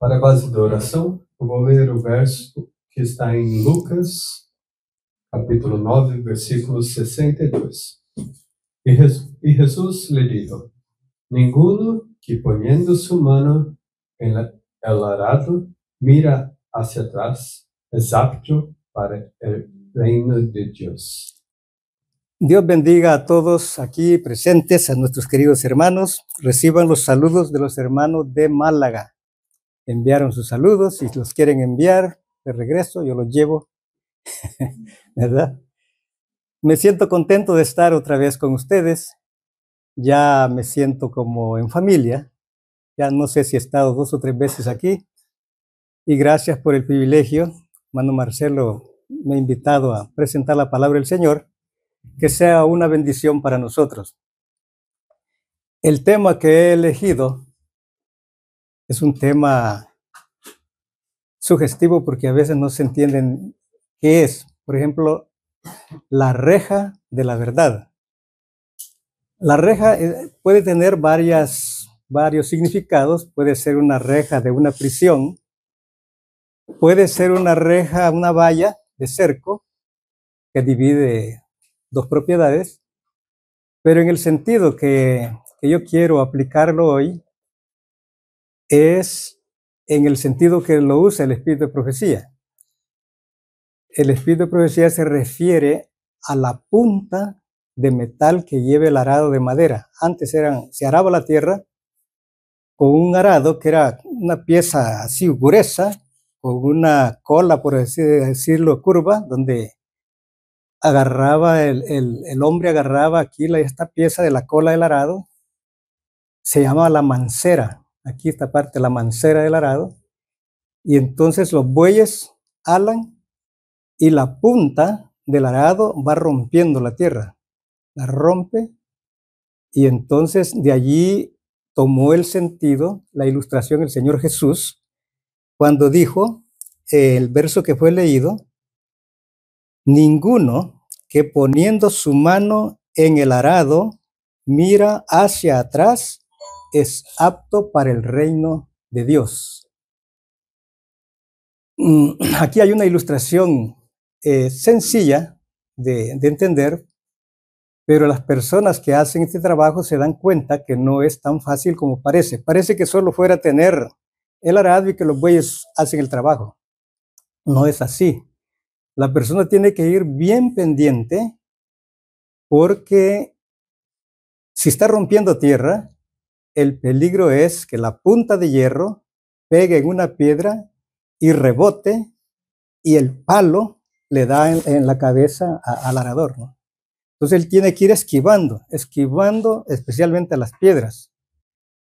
Para a base da oração, eu vou ler o verso que está em Lucas, capítulo 9, versículo 62. E, Jesus, e Jesus lhe disse: Ninguno que poniendo su mano en el arado mira hacia atrás es apto para el reino de Dios. Dios bendiga a todos aquí presentes, a nuestros queridos hermanos. Reciban los saludos de los hermanos de Málaga. enviaron sus saludos. y los quieren enviar de regreso, yo los llevo. ¿Verdad? Me siento contento de estar otra vez con ustedes. Ya me siento como en familia. Ya no sé si he estado dos o tres veces aquí. Y gracias por el privilegio. Mano Marcelo me ha invitado a presentar la palabra del Señor. Que sea una bendición para nosotros. El tema que he elegido es un tema sugestivo porque a veces no se entienden qué es. Por ejemplo, la reja de la verdad. La reja eh, puede tener varias, varios significados. Puede ser una reja de una prisión, puede ser una reja, una valla de cerco que divide dos propiedades, pero en el sentido que yo quiero aplicarlo hoy, es en el sentido que lo usa el espíritu de profecía. El espíritu de profecía se refiere a la punta de metal que lleva el arado de madera. Antes eran, se araba la tierra con un arado que era una pieza así gruesa, con una cola, por así decirlo, curva, donde agarraba el, hombre agarraba aquí esta pieza de la cola del arado, se llama la mancera aquí esta parte, la mancera del arado, y entonces los bueyes alan y la punta del arado va rompiendo la tierra, la rompe, y entonces de allí tomó el sentido, la ilustración el Señor Jesús, cuando dijo el verso que fue leído, ninguno que poniendo su mano en el arado mira hacia atrás es apto para el reino de Dios. Mm, aquí hay una ilustración eh, sencilla de, de entender, pero las personas que hacen este trabajo se dan cuenta que no es tan fácil como parece. Parece que solo fuera tener el arado y que los bueyes hacen el trabajo. No es así. La persona tiene que ir bien pendiente porque si está rompiendo tierra, el peligro es que la punta de hierro pegue en una piedra y rebote y el palo le da en, la cabeza al arador. Entonces él tiene que ir esquivando, esquivando especialmente las piedras,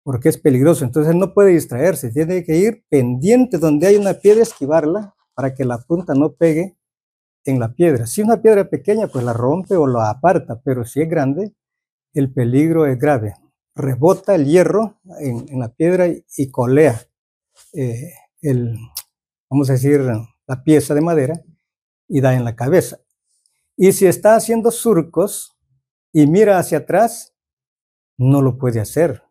porque es peligroso. Entonces no puede distraerse, tiene que ir pendiente donde hay una piedra, esquivarla para que la punta no pegue en la piedra. Si una piedra pequeña, pues la rompe o la aparta, pero si es grande, el peligro es grave rebota el hierro en, la piedra y, colea eh, el, vamos a decir, la pieza de madera y da en la cabeza. Y si está haciendo surcos y mira hacia atrás, no lo puede hacer.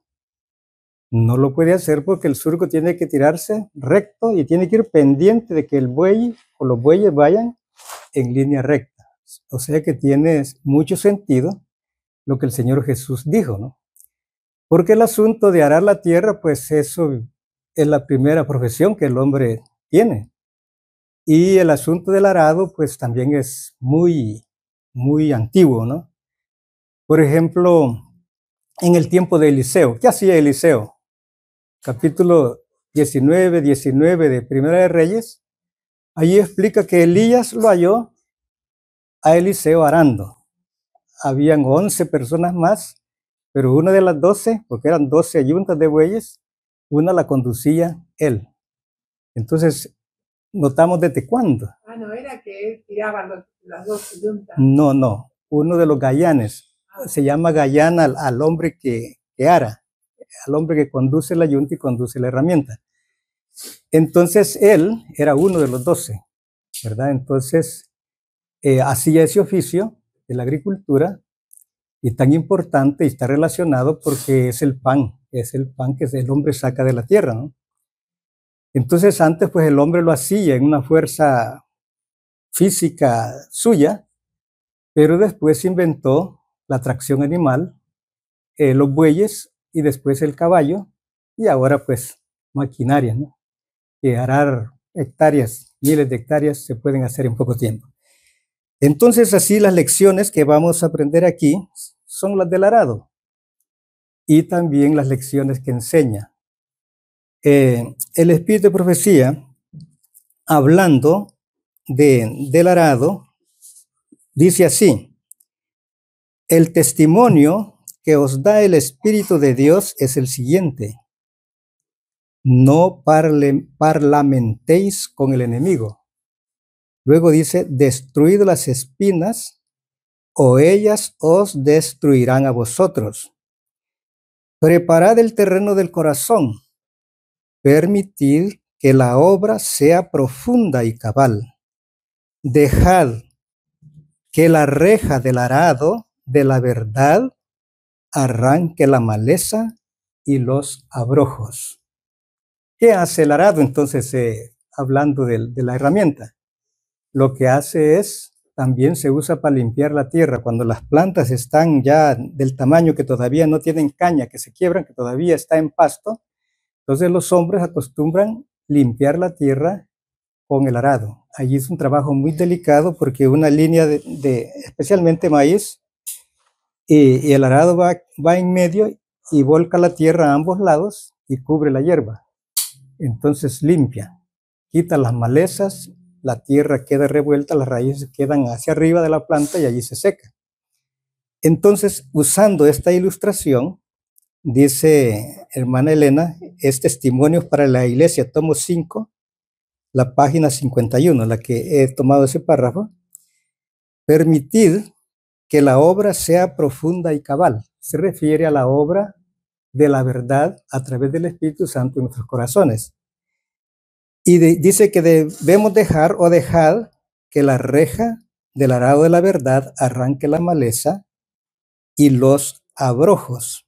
No lo puede hacer porque el surco tiene que tirarse recto y tiene que ir pendiente de que el buey o los bueyes vayan en línea recta. O sea que tiene mucho sentido lo que el Señor Jesús dijo, ¿no? Porque el asunto de arar la tierra, pues eso es la primera profesión que el hombre tiene. Y el asunto del arado, pues también es muy, muy antiguo, ¿no? Por ejemplo, en el tiempo de Eliseo, ¿qué hacía Eliseo? Capítulo 19, 19 de Primera de Reyes, allí explica que Elías lo halló a Eliseo arando. Habían 11 personas más pero una de las doce, porque eran doce ayuntas de bueyes, una la conducía él. Entonces, notamos desde cuándo. Ah, no era que él tiraba las dos ayuntas. No, no, uno de los gallanes. Ah. Se llama gallana al, hombre que, ara, al hombre que conduce la ayunta y conduce la herramienta. Entonces, él era uno de los doce, ¿verdad? Entonces, eh, hacía ese oficio de la agricultura y tan importante y está relacionado porque es el pan, es el pan que el hombre saca de la tierra, Entonces antes pues el hombre lo hacía en una fuerza física suya, pero después inventó la tracción animal, eh, los bueyes y después el caballo y ahora pues maquinaria, Que arar hectáreas, miles de hectáreas se pueden hacer en poco tiempo. Entonces, así las lecciones que vamos a aprender aquí son las del arado y también las lecciones que enseña. Eh, el espíritu de profecía, hablando de, del arado, dice así, el testimonio que os da el Espíritu de Dios es el siguiente, no parlamentéis con el enemigo. Luego dice, destruid las espinas o ellas os destruirán a vosotros. Preparad el terreno del corazón. Permitid que la obra sea profunda y cabal. Dejad que la reja del arado de la verdad arranque la maleza y los abrojos. ¿Qué hace el arado entonces eh, hablando de la herramienta? lo que hace es, también se usa para limpiar la tierra. Cuando las plantas están ya del tamaño que todavía no tienen caña, que se quiebran, que todavía está en pasto, entonces los hombres acostumbran limpiar la tierra con el arado. Allí es un trabajo muy delicado porque una línea de, especialmente maíz, y, el arado va, va en medio y volca la tierra a ambos lados y cubre la hierba. Entonces limpia, quita las malezas la tierra queda revuelta, las raíces quedan hacia arriba de la planta y allí se seca. Entonces, usando esta ilustración, dice hermana Elena, es testimonio para la Iglesia, tomo 5, la página 51, la que he tomado ese párrafo. Permitid que la obra sea profunda y cabal. Se refiere a la obra de la verdad a través del Espíritu Santo en nuestros corazones. Y dice que debemos dejar o dejar que la reja del arado de la verdad arranque la maleza y los abrojos.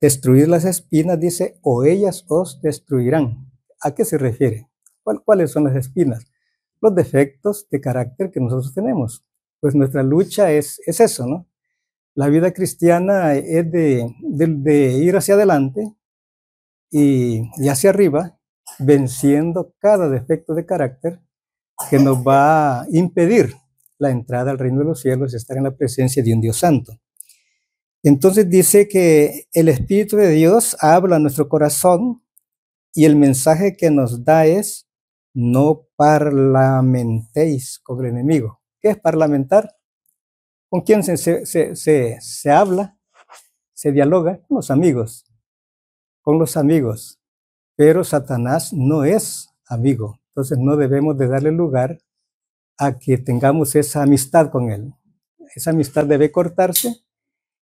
Destruir las espinas, dice, o ellas os destruirán. ¿A qué se refiere? ¿Cuáles son las espinas? Los defectos de carácter que nosotros tenemos. Pues nuestra lucha es, es eso, ¿no? La vida cristiana es de, ir hacia adelante y, y hacia arriba venciendo cada defecto de carácter que nos va a impedir la entrada al reino de los cielos y estar en la presencia de un Dios santo. Entonces dice que el Espíritu de Dios habla a nuestro corazón y el mensaje que nos da es no parlamentéis con el enemigo. ¿Qué es parlamentar? ¿Con quién se, se habla? Se dialoga con los amigos, con los amigos pero Satanás no es amigo. Entonces no debemos de darle lugar a que tengamos esa amistad con él. Esa amistad debe cortarse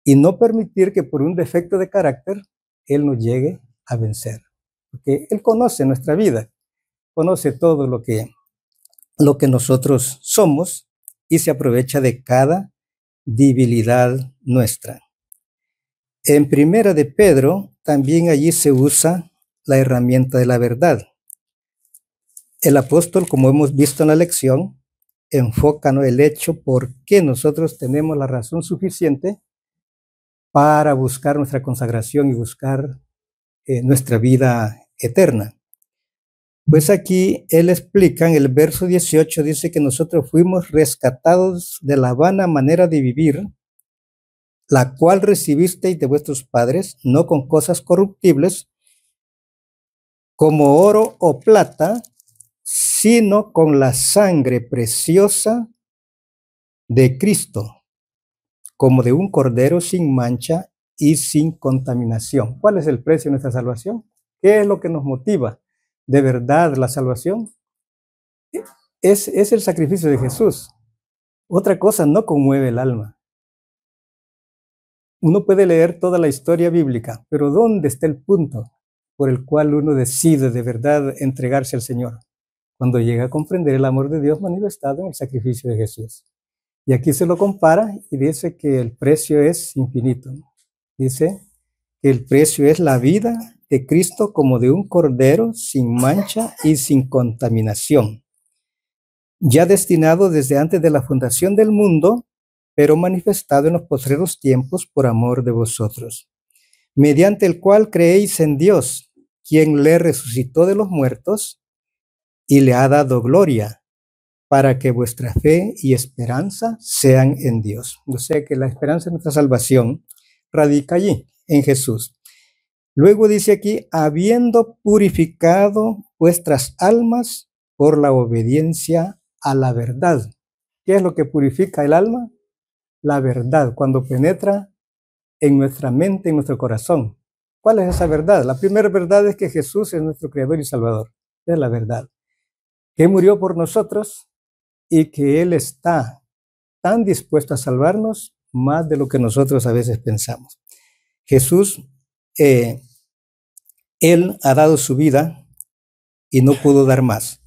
y no permitir que por un defecto de carácter él nos llegue a vencer. Porque él conoce nuestra vida, conoce todo lo que, lo que nosotros somos y se aprovecha de cada debilidad nuestra. En primera de Pedro también allí se usa la herramienta de la verdad. El apóstol, como hemos visto en la lección, enfoca el hecho por qué nosotros tenemos la razón suficiente para buscar nuestra consagración y buscar eh, nuestra vida eterna. Pues aquí él explica en el verso 18, dice que nosotros fuimos rescatados de la vana manera de vivir, la cual recibisteis de vuestros padres, no con cosas corruptibles, como oro o plata, sino con la sangre preciosa de Cristo, como de un cordero sin mancha y sin contaminación. ¿Cuál es el precio de nuestra salvación? ¿Qué es lo que nos motiva de verdad la salvación? Es, es el sacrificio de Jesús. Otra cosa no conmueve el alma. Uno puede leer toda la historia bíblica, pero ¿dónde está el punto? por el cual uno decide de verdad entregarse al Señor, cuando llega a comprender el amor de Dios manifestado en el sacrificio de Jesús. Y aquí se lo compara y dice que el precio es infinito. Dice que el precio es la vida de Cristo como de un cordero sin mancha y sin contaminación, ya destinado desde antes de la fundación del mundo, pero manifestado en los postreros tiempos por amor de vosotros mediante el cual creéis en Dios, quien le resucitó de los muertos y le ha dado gloria, para que vuestra fe y esperanza sean en Dios. O sea que la esperanza de nuestra salvación radica allí, en Jesús. Luego dice aquí, habiendo purificado vuestras almas por la obediencia a la verdad. ¿Qué es lo que purifica el alma? La verdad, cuando penetra en nuestra mente, en nuestro corazón. ¿Cuál es esa verdad? La primera verdad es que Jesús es nuestro Creador y Salvador. Es la verdad. Que murió por nosotros y que Él está tan dispuesto a salvarnos más de lo que nosotros a veces pensamos. Jesús, eh, Él ha dado su vida y no pudo dar más.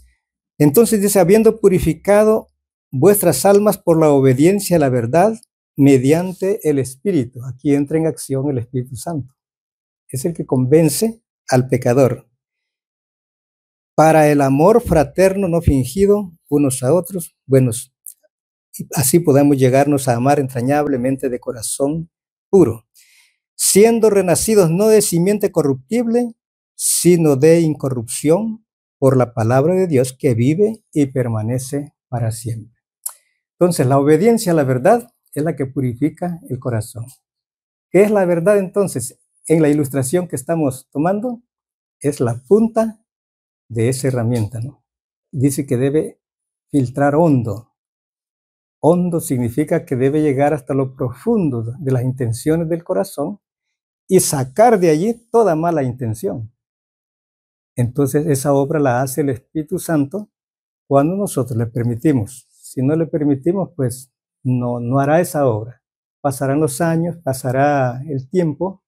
Entonces dice, habiendo purificado vuestras almas por la obediencia a la verdad, mediante el Espíritu. Aquí entra en acción el Espíritu Santo. Es el que convence al pecador. Para el amor fraterno no fingido unos a otros, buenos. Así podemos llegarnos a amar entrañablemente de corazón puro, siendo renacidos no de simiente corruptible, sino de incorrupción por la palabra de Dios que vive y permanece para siempre. Entonces, la obediencia a la verdad es la que purifica el corazón. ¿Qué es la verdad entonces? En la ilustración que estamos tomando, es la punta de esa herramienta. ¿no? Dice que debe filtrar hondo. Hondo significa que debe llegar hasta lo profundo de las intenciones del corazón y sacar de allí toda mala intención. Entonces esa obra la hace el Espíritu Santo cuando nosotros le permitimos. Si no le permitimos, pues no, no hará esa obra. Pasarán los años, pasará el tiempo,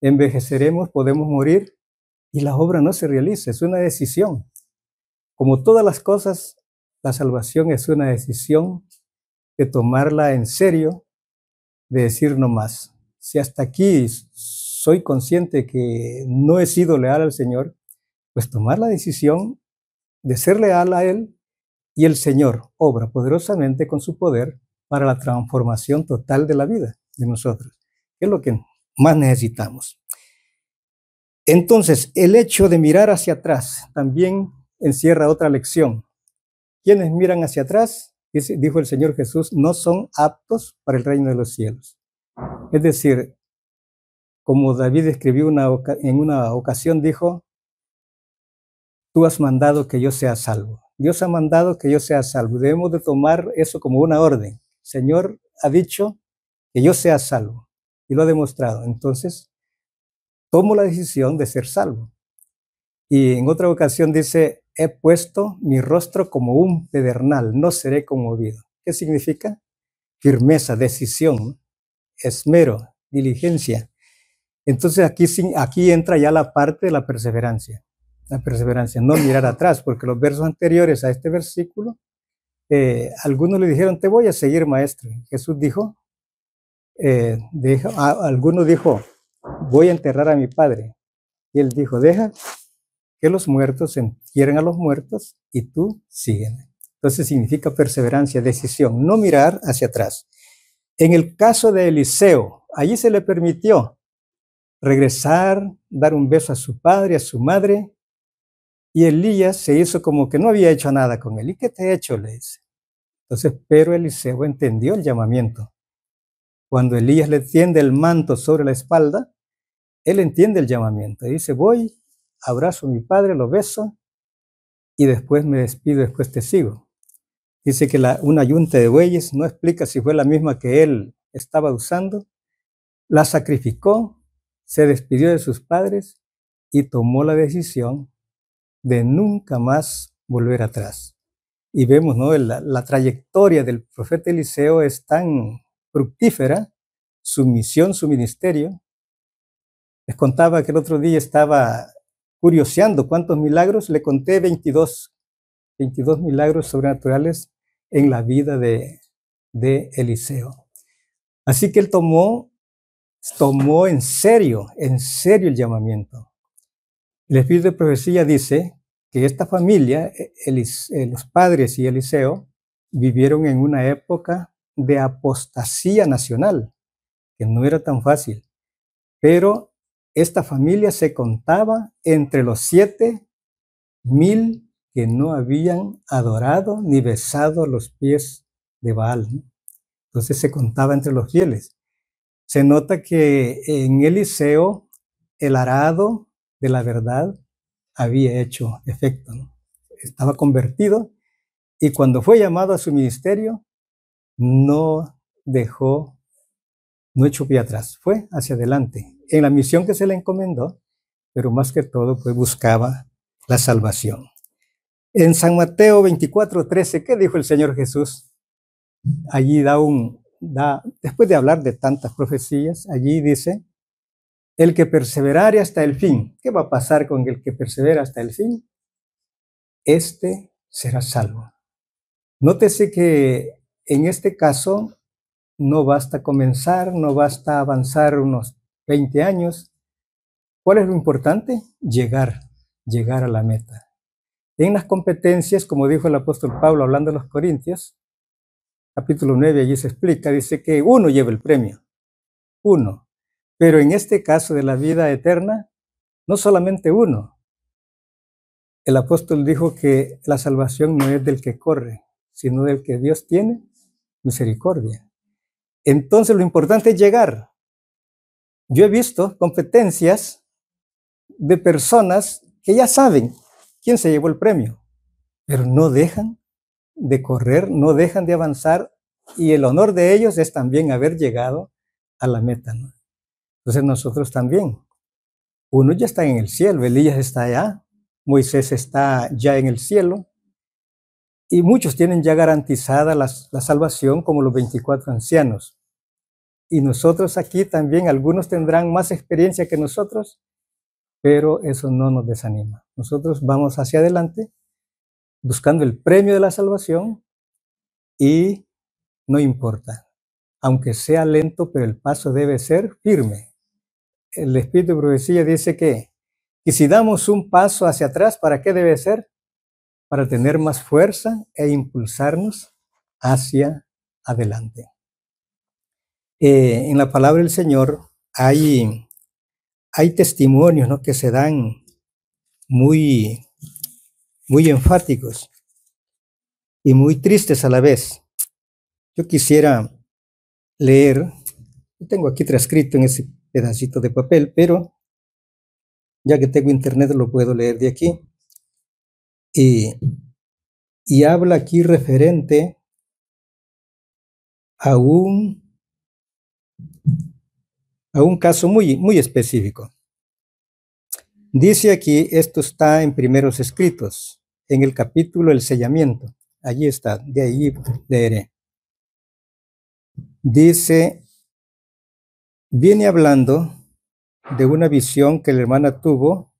envejeceremos, podemos morir y la obra no se realiza, es una decisión. Como todas las cosas, la salvación es una decisión de tomarla en serio, de decir no más. Si hasta aquí soy consciente que no he sido leal al Señor, pues tomar la decisión de ser leal a Él y el Señor obra poderosamente con su poder para la transformación total de la vida de nosotros, es lo que más necesitamos. Entonces, el hecho de mirar hacia atrás también encierra otra lección. Quienes miran hacia atrás, dijo el Señor Jesús, no son aptos para el reino de los cielos. Es decir, como David escribió en una ocasión, dijo, tú has mandado que yo sea salvo. Dios ha mandado que yo sea salvo. Debemos de tomar eso como una orden. Señor ha dicho que yo sea salvo y lo ha demostrado. Entonces, tomo la decisión de ser salvo. Y en otra ocasión dice, he puesto mi rostro como un pedernal, no seré conmovido. ¿Qué significa? Firmeza, decisión, esmero, diligencia. Entonces aquí, aquí entra ya la parte de la perseverancia. La perseverancia, no mirar atrás, porque los versos anteriores a este versículo eh, algunos le dijeron, te voy a seguir, maestro. Jesús dijo, eh, ah, alguno dijo, voy a enterrar a mi padre. Y él dijo, deja que los muertos entierren a los muertos y tú sígueme. Entonces significa perseverancia, decisión, no mirar hacia atrás. En el caso de Eliseo, allí se le permitió regresar, dar un beso a su padre, a su madre, y Elías se hizo como que no había hecho nada con él. ¿Y qué te he hecho? le dice. Entonces, pero Eliseo entendió el llamamiento. Cuando Elías le tiende el manto sobre la espalda, él entiende el llamamiento. dice, voy, abrazo a mi padre, lo beso y después me despido, después te sigo. Dice que la, una yunta de bueyes, no explica si fue la misma que él estaba usando, la sacrificó, se despidió de sus padres y tomó la decisión de nunca más volver atrás. Y vemos, ¿no? La, trayectoria del profeta Eliseo es tan fructífera, su misión, su ministerio. Les contaba que el otro día estaba curioseando cuántos milagros, le conté 22, 22 milagros sobrenaturales en la vida de, de Eliseo. Así que él tomó, tomó en serio, en serio el llamamiento. El espíritu de profecía dice que esta familia, e-, eh, los padres y Eliseo, vivieron en una época de apostasía nacional, que no era tan fácil, pero esta familia se contaba entre los siete mil que no habían adorado ni besado los pies de Baal. Entonces se contaba entre los fieles. Se nota que en Eliseo el arado de la verdad había hecho efecto. Estaba convertido y cuando fue llamado a su ministerio, no dejó, no echó pie atrás, fue hacia adelante en la misión que se le encomendó, pero más que todo, pues buscaba la salvación. En San Mateo 24, 13, ¿qué dijo el Señor Jesús? Allí da un, da, después de hablar de tantas profecías, allí dice, el que perseverare hasta el fin, ¿qué va a pasar con el que persevera hasta el fin? Este será salvo. Nótese que en este caso no basta comenzar, no basta avanzar unos 20 años. ¿Cuál es lo importante? Llegar, llegar a la meta. En las competencias, como dijo el apóstol Pablo hablando a los Corintios, capítulo 9, allí se explica, dice que uno lleva el premio, uno. Pero en este caso de la vida eterna, no solamente uno. El apóstol dijo que la salvación no es del que corre, sino del que Dios tiene misericordia. Entonces lo importante es llegar. Yo he visto competencias de personas que ya saben quién se llevó el premio, pero no dejan de correr, no dejan de avanzar y el honor de ellos es también haber llegado a la meta. Entonces nosotros también. Uno ya está en el cielo, Elías está allá, Moisés está ya en el cielo, y muchos tienen ya garantizada la, la salvación como los 24 ancianos. Y nosotros aquí también, algunos tendrán más experiencia que nosotros, pero eso no nos desanima. Nosotros vamos hacia adelante buscando el premio de la salvación y no importa, aunque sea lento, pero el paso debe ser firme el Espíritu de Profecía dice que, si damos un paso hacia atrás, ¿para qué debe ser? Para tener más fuerza e impulsarnos hacia adelante. Eh, en la palabra del Señor hay, hay testimonios ¿no? que se dan muy, muy enfáticos y muy tristes a la vez. Yo quisiera leer, tengo aquí transcrito en ese pedacito de papel, pero ya que tengo internet lo puedo leer de aquí. Y, habla aquí referente a un, a un caso muy, muy específico. Dice aquí, esto está en primeros escritos, en el capítulo El sellamiento. Allí está, de de leeré. Dice viene hablando de una visión que la hermana tuvo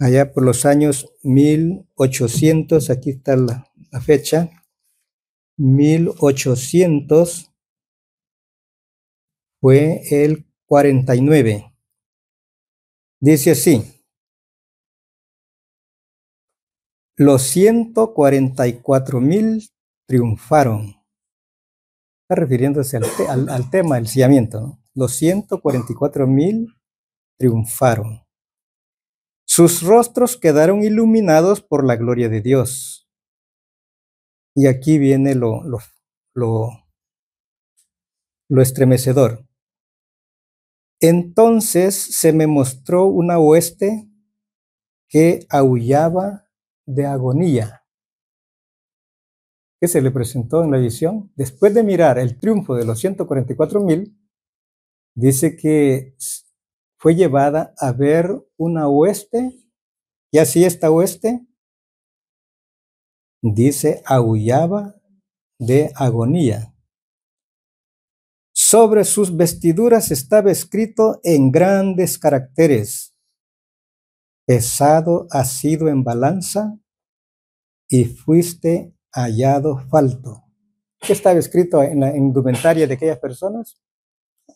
allá por los años 1800, aquí está la, fecha, 1800 fue el 49. Dice así, los 144 mil triunfaron refiriéndose al, tema del sellamiento. Los 144 mil triunfaron. Sus rostros quedaron iluminados por la gloria de Dios. Y aquí viene lo, lo, lo, lo estremecedor. Entonces se me mostró una hueste que aullaba de agonía que se le presentó en la edición, después de mirar el triunfo de los 144.000, dice que fue llevada a ver una hueste, y así esta hueste, dice, aullaba de agonía. Sobre sus vestiduras estaba escrito en grandes caracteres, pesado ha sido en balanza y fuiste hallado falto. ¿Qué estaba escrito en la indumentaria de aquellas personas?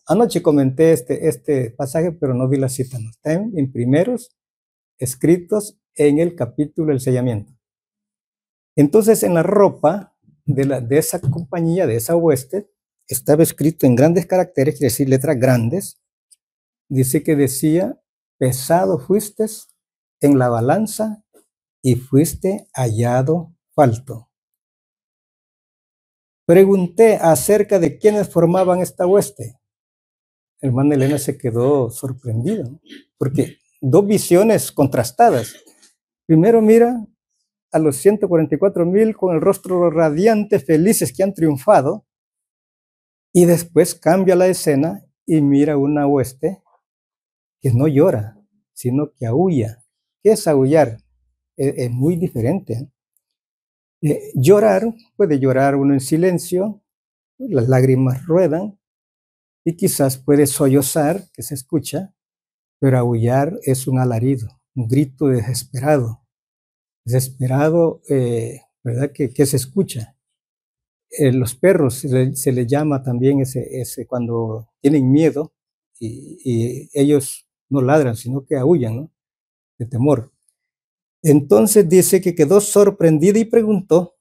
Anoche comenté este, este pasaje, pero no vi la cita. No está en, primeros escritos en el capítulo del sellamiento. Entonces, en la ropa de, la, de esa compañía, de esa hueste, estaba escrito en grandes caracteres, quiere decir letras grandes, dice que decía, pesado fuiste en la balanza y fuiste hallado falto. Pregunté acerca de quiénes formaban esta hueste. Hermana Elena se quedó sorprendido, porque dos visiones contrastadas. Primero mira a los 144 mil con el rostro radiante, felices que han triunfado, y después cambia la escena y mira una hueste que no llora, sino que aúlla. ¿Qué es aullar? E-, es muy diferente. ¿eh? Eh, llorar, puede llorar uno en silencio, las lágrimas ruedan y quizás puede sollozar, que se escucha, pero aullar es un alarido, un grito desesperado, desesperado, eh, ¿verdad? Que, se escucha. Eh, los perros se le, llama también ese, ese cuando tienen miedo y, y ellos no ladran, sino que aullan, ¿no? De temor. Entonces dice que quedó sorprendida y preguntó,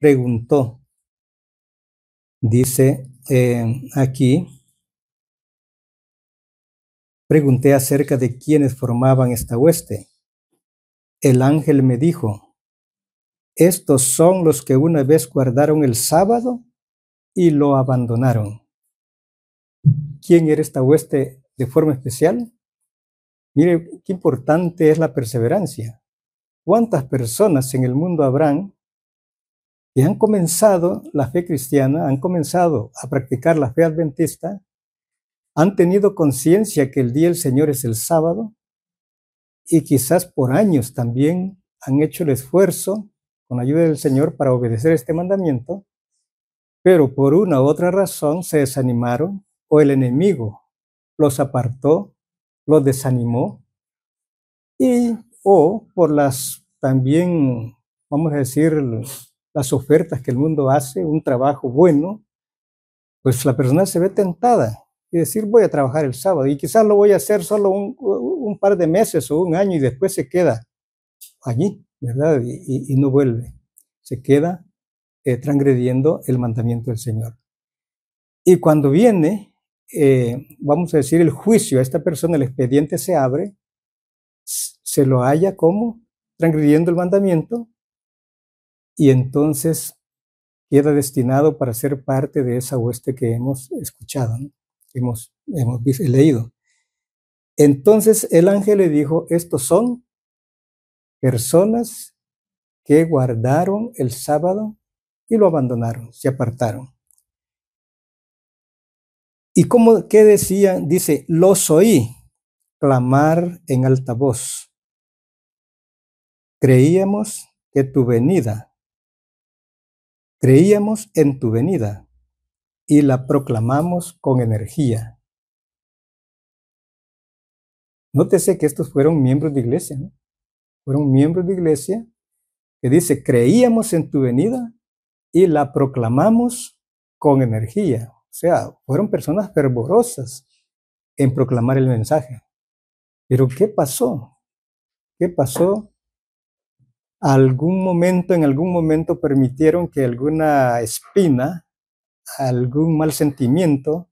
preguntó, dice eh, aquí, pregunté acerca de quiénes formaban esta hueste. El ángel me dijo, estos son los que una vez guardaron el sábado y lo abandonaron. ¿Quién era esta hueste de forma especial? Mire qué importante es la perseverancia. ¿Cuántas personas en el mundo habrán que han comenzado la fe cristiana, han comenzado a practicar la fe adventista, han tenido conciencia que el día del Señor es el sábado y quizás por años también han hecho el esfuerzo con ayuda del Señor para obedecer este mandamiento, pero por una u otra razón se desanimaron o el enemigo los apartó lo desanimó y o por las también, vamos a decir, las ofertas que el mundo hace, un trabajo bueno, pues la persona se ve tentada y decir voy a trabajar el sábado y quizás lo voy a hacer solo un, par de meses o un año y después se queda allí, ¿verdad? Y, no vuelve, se queda eh, transgrediendo el mandamiento del Señor. Y cuando viene, eh, vamos a decir, el juicio a esta persona, el expediente se abre, se lo halla como transgrediendo el mandamiento y entonces queda destinado para ser parte de esa hueste que hemos escuchado, hemos, hemos leído. Entonces el ángel le dijo, estos son personas que guardaron el sábado y lo abandonaron, se apartaron. ¿Y cómo, qué decía? Dice, los oí clamar en alta voz. Creíamos que tu venida, creíamos en tu venida y la proclamamos con energía. Nótese que estos fueron miembros de iglesia, ¿no? Fueron miembros de iglesia que dice, creíamos en tu venida y la proclamamos con energía. O sea, fueron personas fervorosas en proclamar el mensaje. Pero ¿qué pasó? ¿Qué pasó? Algún momento, en algún momento permitieron que alguna espina, algún mal sentimiento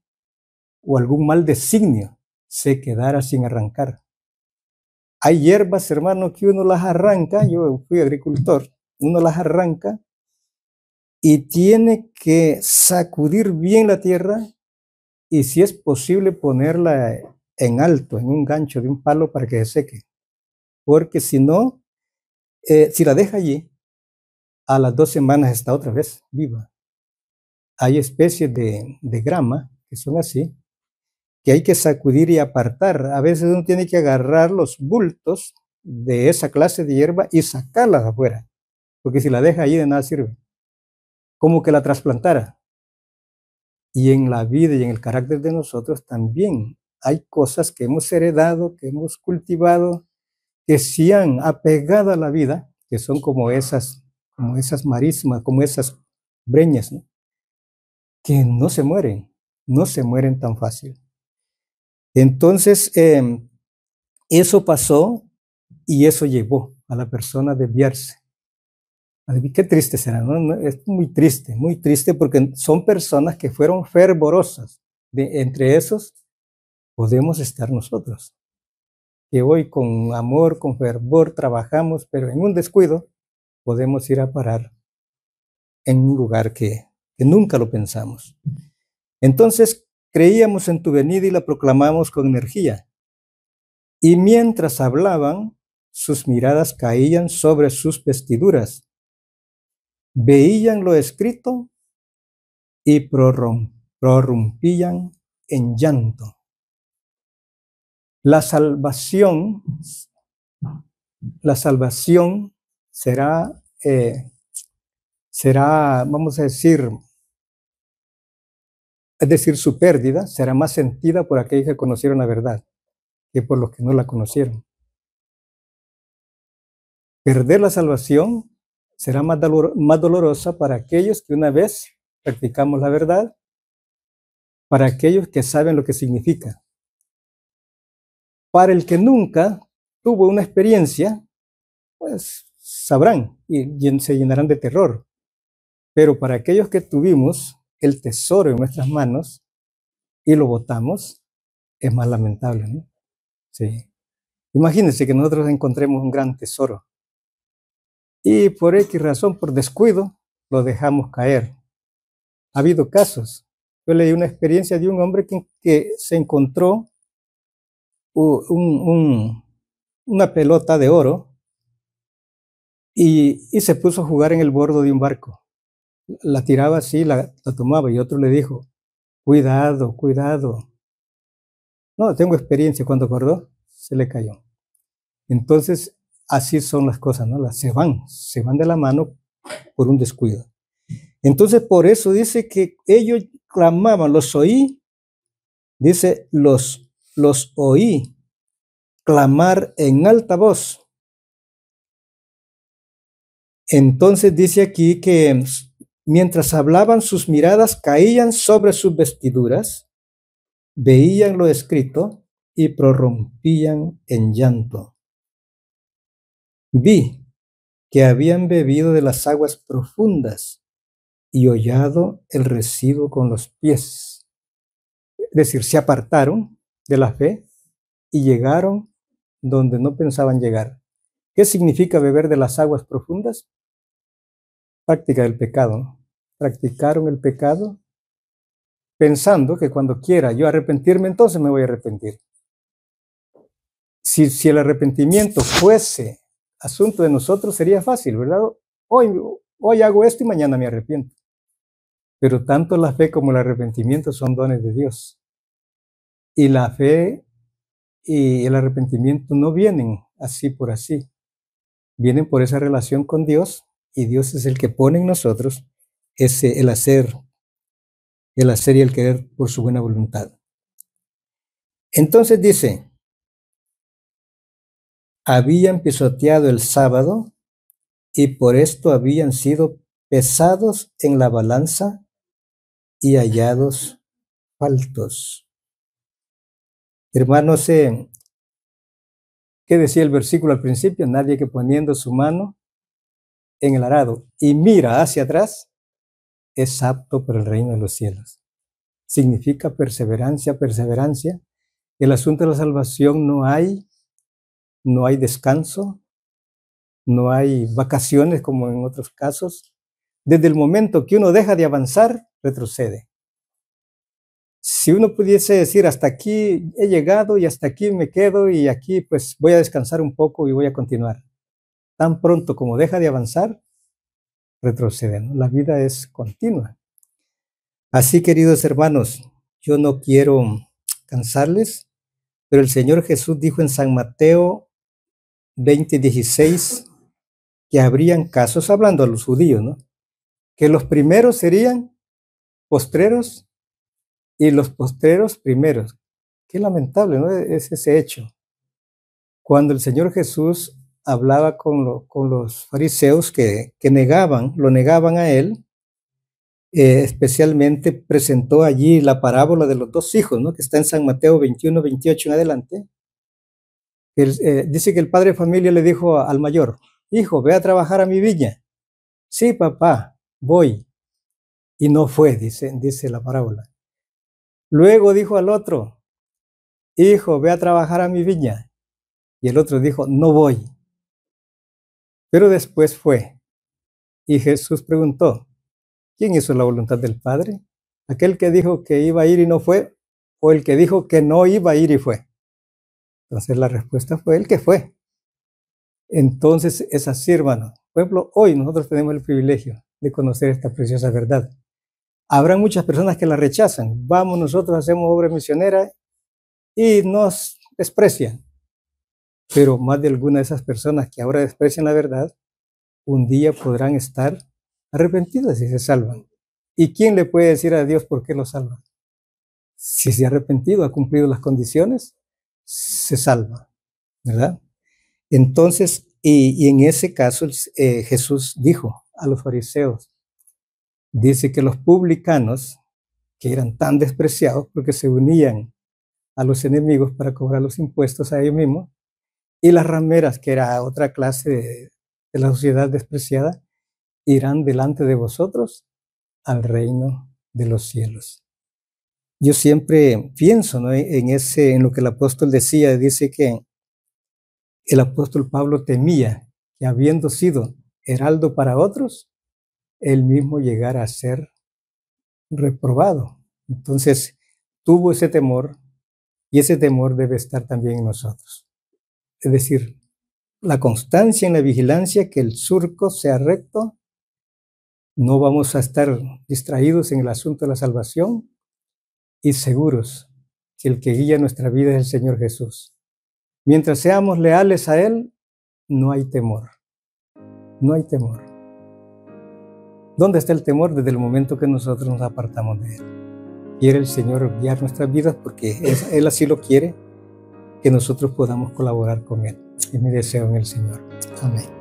o algún mal designio se quedara sin arrancar. Hay hierbas, hermano, que uno las arranca, yo fui agricultor, uno las arranca y tiene que sacudir bien la tierra y si es posible ponerla en alto, en un gancho de un palo para que se seque. Porque si no, eh, si la deja allí, a las dos semanas está otra vez viva. Hay especies de, de grama que son así, que hay que sacudir y apartar. A veces uno tiene que agarrar los bultos de esa clase de hierba y sacarlas afuera, porque si la deja allí de nada sirve como que la trasplantara. Y en la vida y en el carácter de nosotros también hay cosas que hemos heredado, que hemos cultivado, que se han apegado a la vida, que son como esas, como esas marismas, como esas breñas, que no se mueren, no se mueren tan fácil. Entonces, em, eso pasó y eso llevó a la persona a desviarse Qué triste será, ¿no? es muy triste, muy triste porque son personas que fueron fervorosas. De, entre esos podemos estar nosotros, que hoy con amor, con fervor trabajamos, pero en un descuido podemos ir a parar en un lugar que, que nunca lo pensamos. Entonces creíamos en tu venida y la proclamamos con energía. Y mientras hablaban, sus miradas caían sobre sus vestiduras veían lo escrito y prorrumpían en llanto. La salvación, la salvación será, eh, será, vamos a decir, es decir, su pérdida será más sentida por aquellos que conocieron la verdad que por los que no la conocieron. Perder la salvación será más, dolorosa para aquellos que una vez practicamos la verdad, para aquellos que saben lo que significa. Para el que nunca tuvo una experiencia, pues sabrán y, se llenarán de terror. Pero para aquellos que tuvimos el tesoro en nuestras manos y lo botamos, es más lamentable. ¿no? Imagínense que nosotros encontremos un gran tesoro y por X razón, por descuido, lo dejamos caer. Ha habido casos. Yo leí una experiencia de un hombre que, se encontró una pelota de oro y, se puso a jugar en el bordo de un barco. La tiraba así, la, tomaba y otro le dijo, cuidado, cuidado. No, tengo experiencia. Cuando acordó, se le cayó. Entonces, así son las cosas, ¿no? Las, se van, se van de la mano por un descuido. Entonces, por eso dice que ellos clamaban, los oí, dice, los, los oí clamar en alta voz. Entonces dice aquí que mientras hablaban sus miradas caían sobre sus vestiduras, veían lo escrito y prorrumpían en llanto. Vi que habían bebido de las aguas profundas y hollado el residuo con los pies. Es decir, se apartaron de la fe y llegaron donde no pensaban llegar. ¿Qué significa beber de las aguas profundas? Práctica del pecado. Practicaron el pecado pensando que cuando quiera yo arrepentirme, entonces me voy a arrepentir. si el arrepentimiento fuese asunto de nosotros sería fácil, ¿verdad? Hoy, hoy hago esto y mañana me arrepiento. Pero tanto la fe como el arrepentimiento son dones de Dios. Y la fe y el arrepentimiento no vienen así por así. Vienen por esa relación con Dios y Dios es el que pone en nosotros ese, el hacer, el hacer y el querer por su buena voluntad. Entonces dice, habían pisoteado el sábado y por esto habían sido pesados en la balanza y hallados faltos. Hermanos, ¿qué decía el versículo al principio? Nadie que poniendo su mano en el arado y mira hacia atrás es apto para el reino de los cielos. Significa perseverancia, perseverancia. El asunto de la salvación no hay no hay descanso, no hay vacaciones como en otros casos. Desde el momento que uno deja de avanzar, retrocede. Si uno pudiese decir, hasta aquí he llegado y hasta aquí me quedo y aquí pues voy a descansar un poco y voy a continuar. Tan pronto como deja de avanzar, retrocede. La vida es continua. Así, queridos hermanos, yo no quiero cansarles, pero el Señor Jesús dijo en San Mateo 20:16 que habrían casos, hablando a los judíos, ¿no? Que los primeros serían postreros y los postreros primeros. Qué lamentable, ¿no? E-, es ese hecho. Cuando el Señor Jesús hablaba con, lo, con los fariseos que, negaban, lo negaban a él, eh, especialmente presentó allí la parábola de los dos hijos, ¿no? Que está en San Mateo 21, 28 en adelante eh, dice que el padre de familia le dijo al mayor, hijo, ve a trabajar a mi viña. Sí, papá, voy. Y no fue, dice, dice la parábola. Luego dijo al otro, hijo, ve a trabajar a mi viña. Y el otro dijo, no voy. Pero después fue. Y Jesús preguntó, ¿quién hizo la voluntad del Padre? ¿Aquel que dijo que iba a ir y no fue? ¿O el que dijo que no iba a ir y fue? Entonces la respuesta fue el que fue. Entonces es así, hermano. Por ejemplo, hoy nosotros tenemos el privilegio de conocer esta preciosa verdad. Habrá muchas personas que la rechazan. Vamos, nosotros hacemos obra misionera y nos desprecian. Pero más de alguna de esas personas que ahora desprecian la verdad, un día podrán estar arrepentidas y se salvan. ¿Y quién le puede decir a Dios por qué lo salva? Si se ha arrepentido, ha cumplido las condiciones, se salva, ¿verdad? Entonces, y, en ese caso eh, Jesús dijo a los fariseos, dice que los publicanos, que eran tan despreciados porque se unían a los enemigos para cobrar los impuestos a ellos mismos, y las rameras, que era otra clase de la sociedad despreciada, irán delante de vosotros al reino de los cielos yo siempre pienso en, ese, en lo que el apóstol decía, dice que el apóstol Pablo temía que habiendo sido heraldo para otros, él mismo llegara a ser reprobado. Entonces, tuvo ese temor y ese temor debe estar también en nosotros. Es decir, la constancia en la vigilancia, que el surco sea recto, no vamos a estar distraídos en el asunto de la salvación, y seguros que el que guía nuestra vida es el Señor Jesús. Mientras seamos leales a Él, no hay temor. No hay temor. ¿Dónde está el temor desde el momento que nosotros nos apartamos de Él? Quiere el Señor guiar nuestras vidas porque Él así lo quiere, que nosotros podamos colaborar con Él. Es mi deseo en el Señor. Amén.